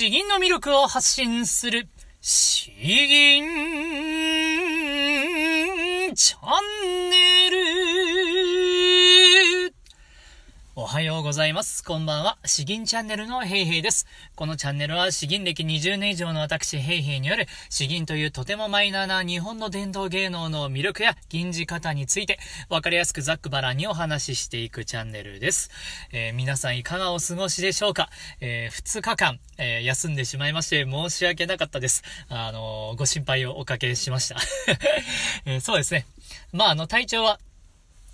詩吟の魅力を発信する、詩吟チャンネルおはようございます。こんばんは。詩吟チャンネルのヘイヘイです。このチャンネルは詩吟歴20年以上の私ヘイヘイによる詩吟というとてもマイナーな日本の伝統芸能の魅力や吟じ方についてわかりやすくざっくばらにお話ししていくチャンネルです。えー、皆さんいかがお過ごしでしょうか、えー、?2 日間、えー、休んでしまいまして申し訳なかったです。あのご心配をおかけしました、えそうですね。まあ、あの体調は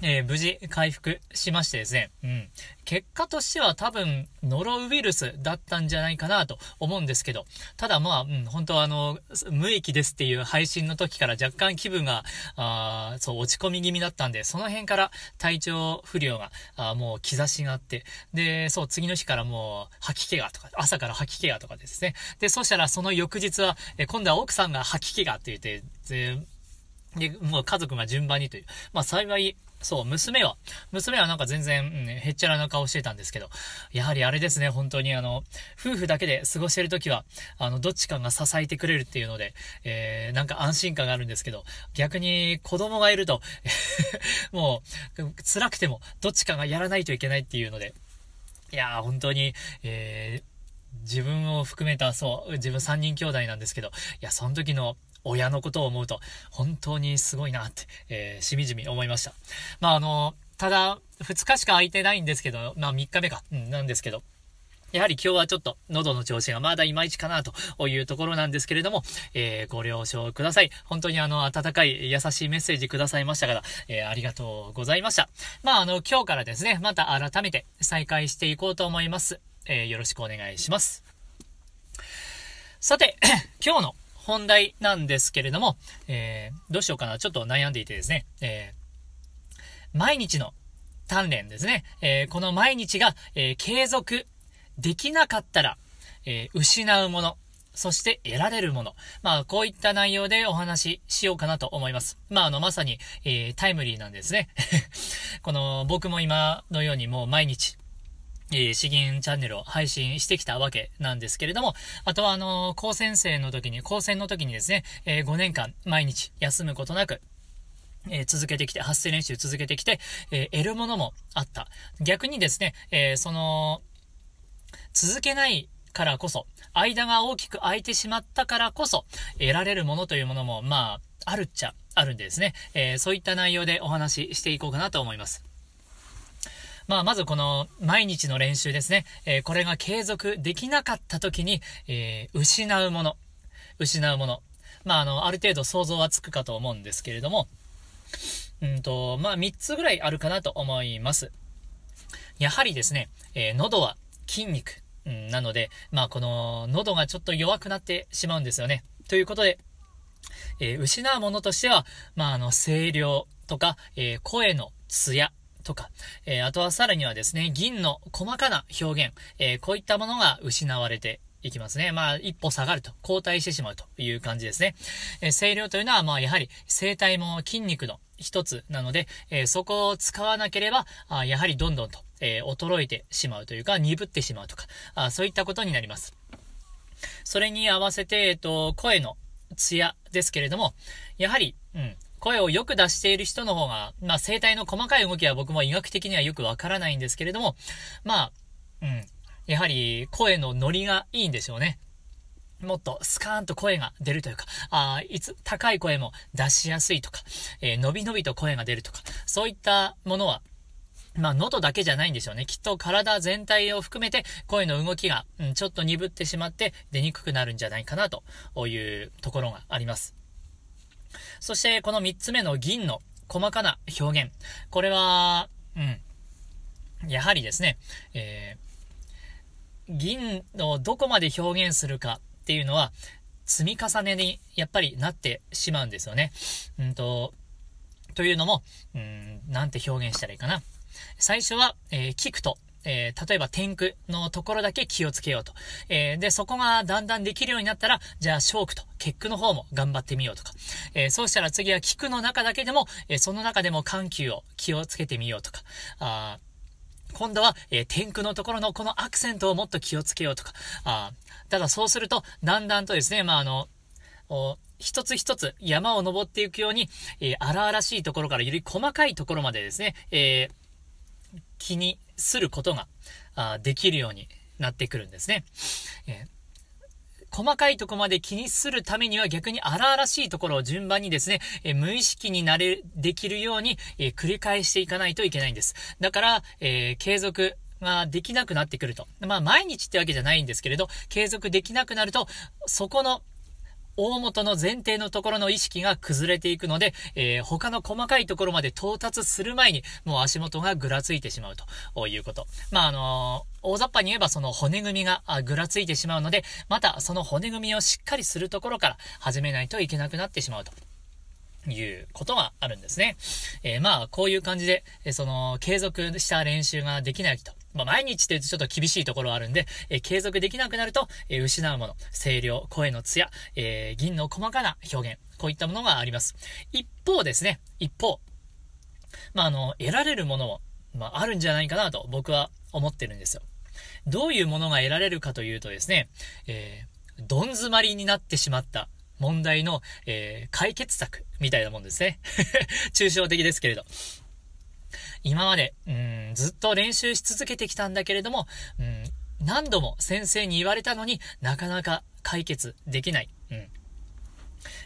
えー、無事回復しましてですね、うん。結果としては多分、ノロウイルスだったんじゃないかなと思うんですけど、ただまあ、うん、本当はあの、無益ですっていう配信の時から若干気分が、あそう、落ち込み気味だったんで、その辺から体調不良が、あもう兆しがあって、で、そう、次の日からもう、吐き気がとか、朝から吐き気がとかですね。で、そしたらその翌日は、え今度は奥さんが吐き気がって言って、で、もう家族が順番にという。まあ幸い、そう、娘は、娘はなんか全然、うん、へっちゃらな顔してたんですけど、やはりあれですね、本当にあの、夫婦だけで過ごしてるときは、あの、どっちかが支えてくれるっていうので、えー、なんか安心感があるんですけど、逆に子供がいると もう、辛くても、どっちかがやらないといけないっていうので、いやー、本当に、えー、自分を含めた、そう、自分3人兄弟なんですけど、いや、その時の親のことを思うと、本当にすごいなって、えー、しみじみ思いました。まあ、あの、ただ、2日しか空いてないんですけど、まあ、3日目か、うん、なんですけど、やはり今日はちょっと喉の調子がまだいまいちかなというところなんですけれども、えー、ご了承ください。本当にあの、温かい優しいメッセージくださいましたから、えー、ありがとうございました。まあ、あの、今日からですね、また改めて再開していこうと思います。えー、よろしくお願いします。さて、今日の本題なんですけれども、えー、どうしようかな、ちょっと悩んでいてですね、えー、毎日の鍛錬ですね、えー、この毎日が、え継続できなかったら、え失うもの、そして得られるもの。まあ、こういった内容でお話ししようかなと思います。まあ、あの、まさに、えタイムリーなんですね。この、僕も今のようにもう毎日、詩吟チャンネルを配信してきたわけなんですけれども、あとはあの、高専生の時に、高専の時にですね、え5年間毎日休むことなく、え続けてきて、発声練習続けてきて、え得るものもあった。逆にですね、えその、続けないからこそ、間が大きく空いてしまったからこそ、得られるものというものも、まあ、あるっちゃあるんですね。えそういった内容でお話ししていこうかなと思います。まあ、まずこの毎日の練習ですね、えー、これが継続できなかった時に、えー、失うもの、失うもの、まあ、あの、ある程度想像はつくかと思うんですけれども、うんと、まあ、3つぐらいあるかなと思います。やはりですね、えー、喉は筋肉、うん、なので、まあ、この喉がちょっと弱くなってしまうんですよね。ということで、えー、失うものとしては、まあ、あの、声量とか、えー、声の艶とか、えー、あとはさらにはですね、銀の細かな表現、えー、こういったものが失われていきますね。まあ、一歩下がると、後退してしまうという感じですね。えー、声量というのは、まあ、やはり、声帯も筋肉の一つなので、えー、そこを使わなければ、あやはりどんどんと、えー、衰えてしまうというか、鈍ってしまうとか、あそういったことになります。それに合わせて、えっ、ー、と、声の艶ですけれども、やはり、うん、声をよく出している人の方が、まあ、声帯の細かい動きは僕も医学的にはよくわからないんですけれども、まあ、うん。やはり、声のノリがいいんでしょうね。もっとスカーンと声が出るというか、ああ、いつ、高い声も出しやすいとか、えー、のびのびと声が出るとか、そういったものは、まあ、喉だけじゃないんでしょうね。きっと体全体を含めて声の動きが、うん、ちょっと鈍ってしまって出にくくなるんじゃないかなというところがあります。そして、この3つ目の銀の細かな表現。これは、うん。やはりですね、えー、銀をどこまで表現するかっていうのは、積み重ねにやっぱりなってしまうんですよね。うんと、というのも、うん、なんて表現したらいいかな。最初は、えー、キクトえー、例えば天空のところだけ気をつけようと。えー、で、そこがだんだんできるようになったら、じゃあ、ショークと、結句の方も頑張ってみようとか。えー、そうしたら次は菊の中だけでも、えその中でも緩急を気をつけてみようとか。あ今度は、え天空のところのこのアクセントをもっと気をつけようとか。あただそうすると、だんだんとですね、まあ、あの、一つ一つ山を登っていくように、えー、荒々しいところからより細かいところまでですね、えー、気に、することがあできるようになってくるんですね。えー細かいとこまで気にするためには逆に荒々しいところを順番にですね、え無意識になれできるように、え繰り返していかないといけないんです。だから、えー、継続ができなくなってくると。まあ毎日ってわけじゃないんですけれど、継続できなくなると、そこの大元の前提のところの意識が崩れていくので、えー、他の細かいところまで到達する前に、もう足元がぐらついてしまうということ。まあ、あのー、大雑把に言えばその骨組みがぐらついてしまうので、またその骨組みをしっかりするところから始めないといけなくなってしまうと。いうことがあるんですね。えー、まあ、こういう感じで、えその、継続した練習ができないと。まあ、毎日ってちょっと厳しいところはあるんで、えー、継続できなくなると、えー、失うもの、声量、声の艶、えー、銀の細かな表現、こういったものがあります。一方ですね、一方、まあ、あの、得られるものも、まあ、あるんじゃないかなと僕は思ってるんですよ。どういうものが得られるかというとですね、えー、どん詰まりになってしまった問題の、えー、解決策みたいなもんですね。抽象的ですけれど。今まで、うん、ずっと練習し続けてきたんだけれども、うん、何度も先生に言われたのになかなか解決できない。うん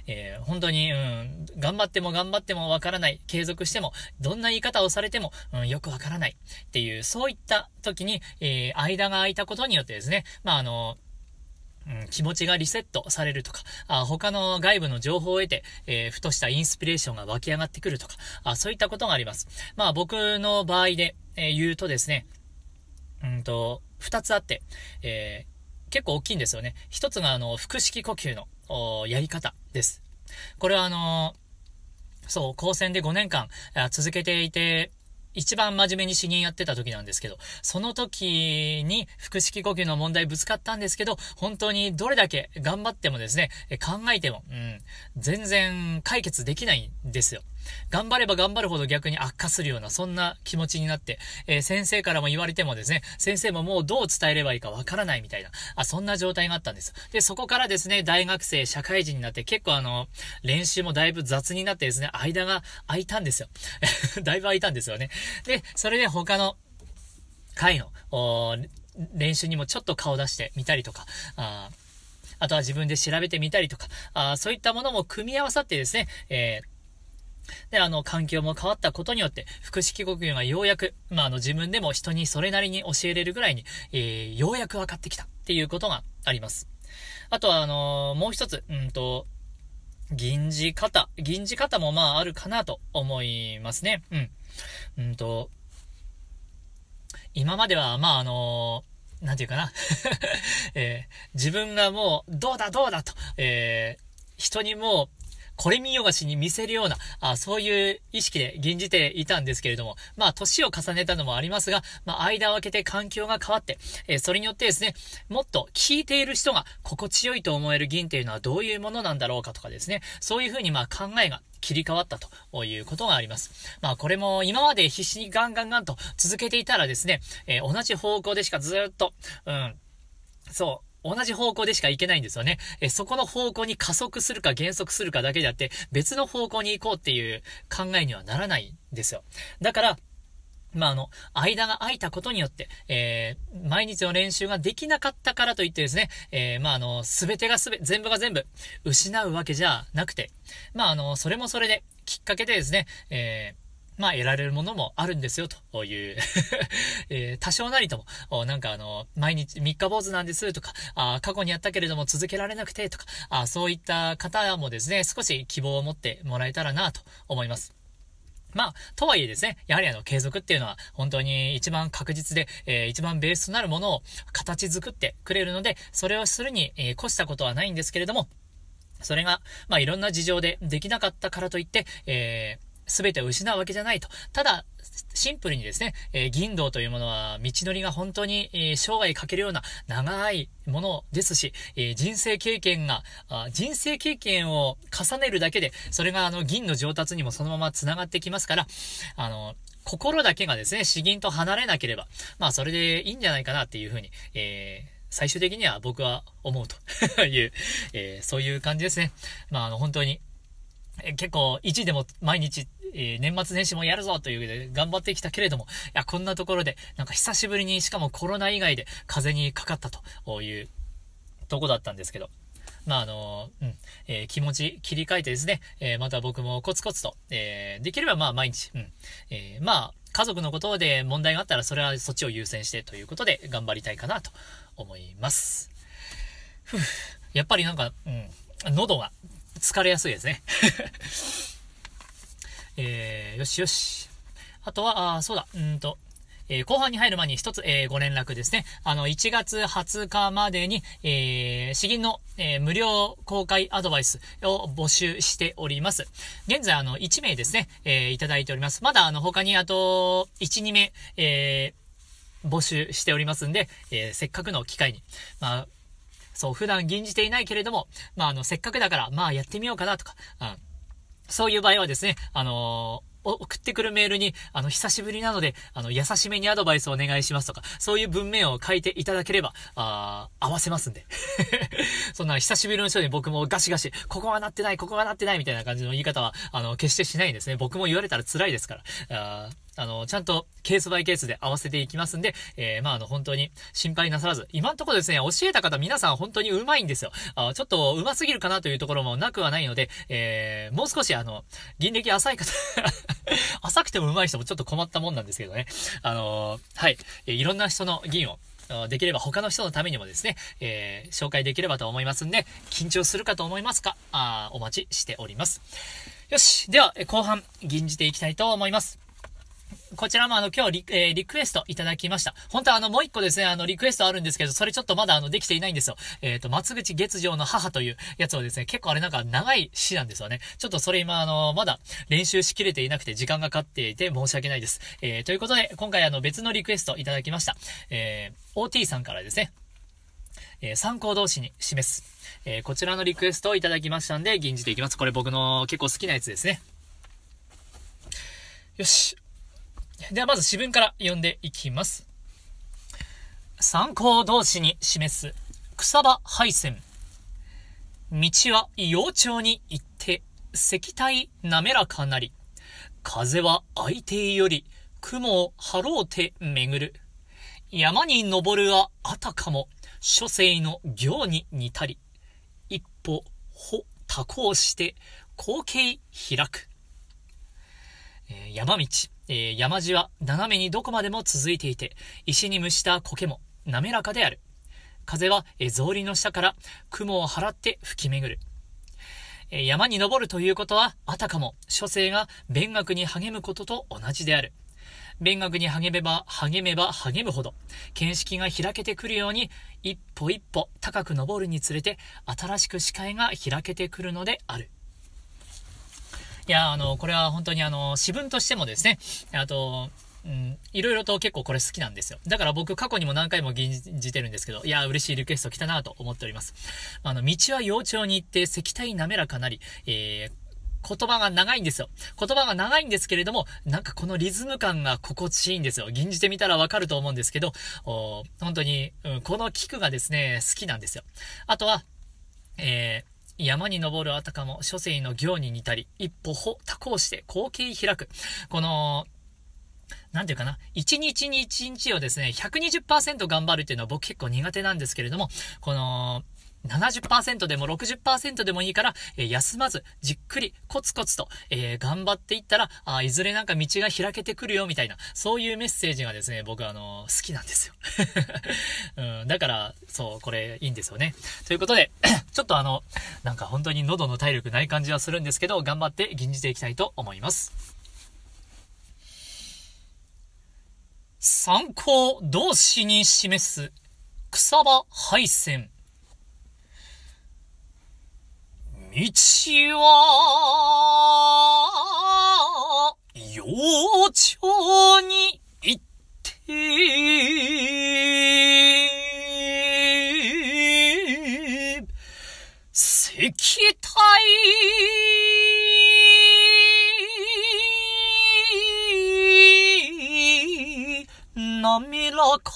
えー、本当に、うん、頑張っても頑張ってもわからない。継続しても、どんな言い方をされても、うん、よくわからない。っていう、そういった時に、えー、間が空いたことによってですね、まあ、あのー、うん、気持ちがリセットされるとか、あ他の外部の情報を得て、えー、ふとしたインスピレーションが湧き上がってくるとか、あそういったことがあります。まあ僕の場合で、えー、言うとですね、うんと、二つあって、えー、結構大きいんですよね。一つがあの、腹式呼吸のやり方です。これはあのそう、高専で5年間続けていて、一番真面目に詩源やってた時なんですけど、その時に腹式呼吸の問題ぶつかったんですけど、本当にどれだけ頑張ってもですね、考えても、うん、全然解決できないんですよ。頑張れば頑張るほど逆に悪化するような、そんな気持ちになって、えー、先生からも言われてもですね、先生ももうどう伝えればいいかわからないみたいな、あ、そんな状態があったんです。で、そこからですね、大学生、社会人になって、結構あの、練習もだいぶ雑になってですね、間が空いたんですよ。だいぶ空いたんですよね。で、それで他の、回の、練習にもちょっと顔出してみたりとか、ああとは自分で調べてみたりとか、あそういったものも組み合わさってですね、えーで、あの、環境も変わったことによって、腹式呼吸がようやく、まあ、あの、自分でも人にそれなりに教えれるぐらいに、えー、ようやく分かってきたっていうことがあります。あとは、あのー、もう一つ、うんと、銀字型。銀字型もまああるかなと思いますね。うん。うんと、今までは、まああのー、なんていうかな、えー、自分がもう、どうだどうだと、えー、人にもう、これ見よがしに見せるような、あそういう意識で吟じていたんですけれども、まあ、年を重ねたのもありますが、まあ、間を空けて環境が変わって、えー、それによってですね、もっと聞いている人が心地よいと思える銀っていうのはどういうものなんだろうかとかですね、そういうふうにまあ考えが切り替わったということがあります。まあこれも今まで必死にガンガンガンと続けていたらですね、えー、同じ方向でしかずっと、うん、そう、同じ方向でしか行けないんですよね。え、そこの方向に加速するか減速するかだけであって、別の方向に行こうっていう考えにはならないんですよ。だから、まあ、あの、間が空いたことによって、えー、毎日の練習ができなかったからといってですね、えー、まあ、あの、すべてがすべ、全部が全部、失うわけじゃなくて、まあ、あの、それもそれで、きっかけでですね、えーまあ、得られるものもあるんですよ、という えー、多少なりとも、なんかあの、毎日、三日坊主なんですとか、あ過去にやったけれども続けられなくてとか、あそういった方もですね、少し希望を持ってもらえたらなと思います。まあ、とはいえですね、やはりあの、継続っていうのは、本当に一番確実で、えー、一番ベースとなるものを形作ってくれるので、それをするに、えー、越したことはないんですけれども、それが、まあ、いろんな事情でできなかったからといって、えー全てを失うわけじゃないと。ただ、シンプルにですね、えー、銀道というものは道のりが本当に、えー、生涯かけるような長いものですし、えー、人生経験があ、人生経験を重ねるだけで、それがあの銀の上達にもそのまま繋がってきますから、あの、心だけがですね、詩銀と離れなければ、まあそれでいいんじゃないかなっていうふうに、えー、最終的には僕は思うというえー、そういう感じですね。まあ、あの、本当に結構1位でも毎日、えー、年末年始もやるぞということで頑張ってきたけれども、いや、こんなところで、なんか久しぶりに、しかもコロナ以外で風邪にかかったというとこだったんですけど、まあ、あの、うん、えー、気持ち切り替えてですね、えー、また僕もコツコツと、えできればまあ毎日、うん、えまあ、家族のことで問題があったらそれはそっちを優先してということで頑張りたいかなと思います。ふやっぱりなんか、うん、喉が疲れやすいですね。えー、よしよし。あとは、あそうだ、うんと、えー、後半に入る前に一つ、えー、ご連絡ですね。あの、1月20日までに、えー、詩吟の、えー、無料公開アドバイスを募集しております。現在、あの、1名ですね、えー、いただいております。まだ、あの、他にあと、1、2名、えー、募集しておりますんで、えー、せっかくの機会に、まあ、そう、普段吟じていないけれども、まあ、あの、せっかくだから、まあ、やってみようかなとか、うん。そういう場合はですね、あのー送ってくるメールに、あの、久しぶりなので、あの、優しめにアドバイスをお願いしますとか、そういう文面を書いていただければ、あ合わせますんで。そんな、久しぶりの人に僕もガシガシ、ここはなってない、ここはなってないみたいな感じの言い方は、あの、決してしないんですね。僕も言われたら辛いですから。あーあの、ちゃんとケースバイケースで合わせていきますんで、えー、まあ、あの、本当に心配なさらず、今んとこですね、教えた方皆さん本当に上手いんですよ。あちょっと上手すぎるかなというところもなくはないので、えー、もう少しあの、銀歴浅い方 浅くても上手い人もちょっと困ったもんなんですけどね。あのー、はい、えいろんな人の銀を、できれば他の人のためにもですね、えー、紹介できればと思いますんで、緊張するかと思いますかあお待ちしております。よし。では、後半、吟じていきたいと思います。こちらもあの、今日リ,、えー、リクエストいただきました。本当はあの、もう一個ですね、あの、リクエストあるんですけど、それちょっとまだあの、できていないんですよ。えっ、ー、と、松口月城の母というやつをですね、結構あれなんか長い詩なんですよね。ちょっとそれ今あの、まだ練習しきれていなくて時間がかかっていて申し訳ないです。えー、ということで、今回あの、別のリクエストいただきました。えー、OT さんからですね。えー、参考同士に示す、えー、こちらのリクエストをいただきましたんで、吟じていきます。これ僕の結構好きなやつですね。よし。ではまず詩文から読んでいきます。参考同士に示す草場配線。道は幼鳥に行って石体滑らかなり。風は相手より雲を張ろうて巡る。山に登るはあたかも書生の行に似たり。一歩、歩、多行して光景開く。えー、山道。えー、山地は斜めにどこまでも続いていて、石に蒸した苔も滑らかである。風は、え草履の下から雲を払って吹き巡る。え山に登るということは、あたかも書生が勉学に励むことと同じである。勉学に励めば励めば励むほど、見識が開けてくるように、一歩一歩高く登るにつれて、新しく視界が開けてくるのである。いや、あの、これは本当にあの、私文としてもですね、あと、うん、いろいろと結構これ好きなんですよ。だから僕過去にも何回も吟じてるんですけど、いや、嬉しいリクエスト来たなと思っております。あの、道は幼鳥に行って石体滑らかなり、えー言葉が長いんですよ。言葉が長いんですけれども、なんかこのリズム感が心地いいんですよ。吟じてみたらわかると思うんですけど、本当に、うん、この菊がですね、好きなんですよ。あとは、えー山に登るあたかも書生の行に似たり、一歩歩多行して後継開く。この、なんていうかな、一日に一日をですね、120%頑張るっていうのは僕結構苦手なんですけれども、この、70%でも60%でもいいから、え休まず、じっくり、コツコツと、えー、頑張っていったら、あいずれなんか道が開けてくるよ、みたいな、そういうメッセージがですね、僕あのー、好きなんですよ。うん、だから、そう、これ、いいんですよね。ということで、ちょっとあの、なんか本当に喉の体力ない感じはするんですけど、頑張って吟じていきたいと思います。参考同士に示す草場配線。道は、幼鳥に行って、石体、滑らか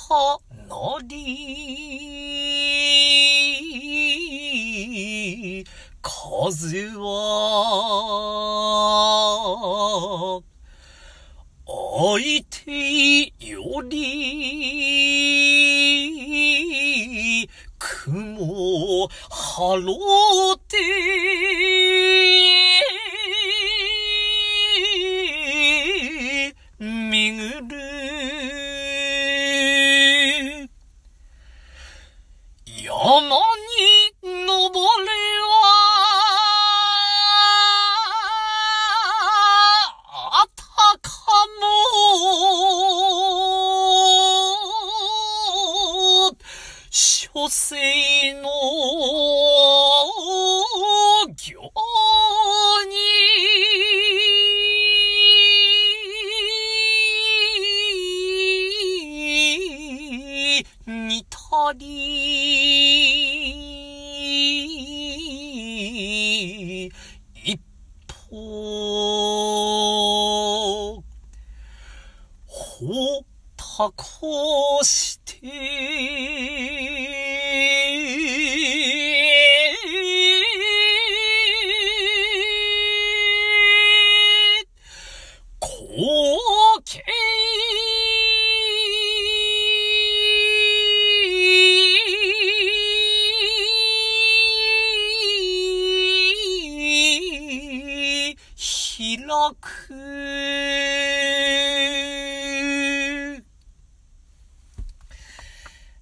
なり。風は相手より雲払って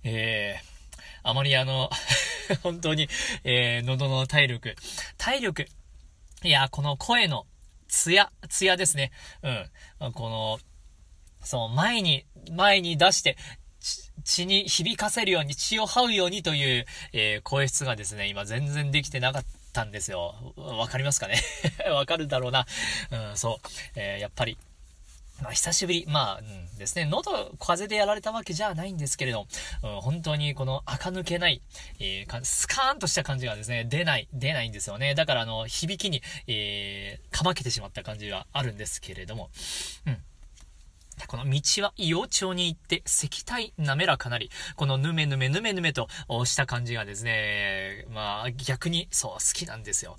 えー、あまりあの 本当に、えー、喉の体力。体力。いや、この声の、ツヤ、ツヤですね。うん。この、そう、前に、前に出して、血に響かせるように、血を這うようにという、えー、声質がですね、今全然できてなかったんですよ。わかりますかね わかるだろうな。うん、そう。えー、やっぱり。まあ、久しぶり。まあ、うんですね。喉、風邪でやられたわけじゃないんですけれど、うん、本当にこの垢抜けない、えー、スカーンとした感じがですね、出ない、出ないんですよね。だから、あの、響きに、えー、かまけてしまった感じはあるんですけれども、うん。この道は硫黄町に行って石体滑らかなり、このヌメヌメヌメヌメとした感じがですね、まあ逆にそう好きなんですよ。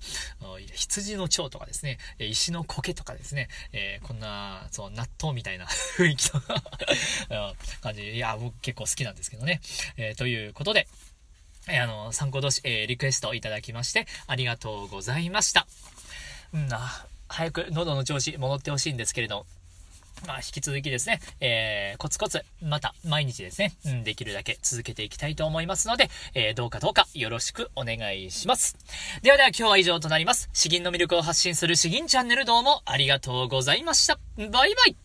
羊の蝶とかですね、石の苔とかですね、えー、こんな、そう、納豆みたいな 雰囲気の 感じ。いや、僕結構好きなんですけどね。えー、ということで、えー、あの、参考同士、えリクエストいただきまして、ありがとうございました。うん、あ、早く喉の調子戻ってほしいんですけれど、まあ、引き続きですね、えー、コツコツ、また、毎日ですね、うん、できるだけ続けていきたいと思いますので、えー、どうかどうかよろしくお願いします。ではでは今日は以上となります。詩吟の魅力を発信する詩吟チャンネルどうもありがとうございました。バイバイ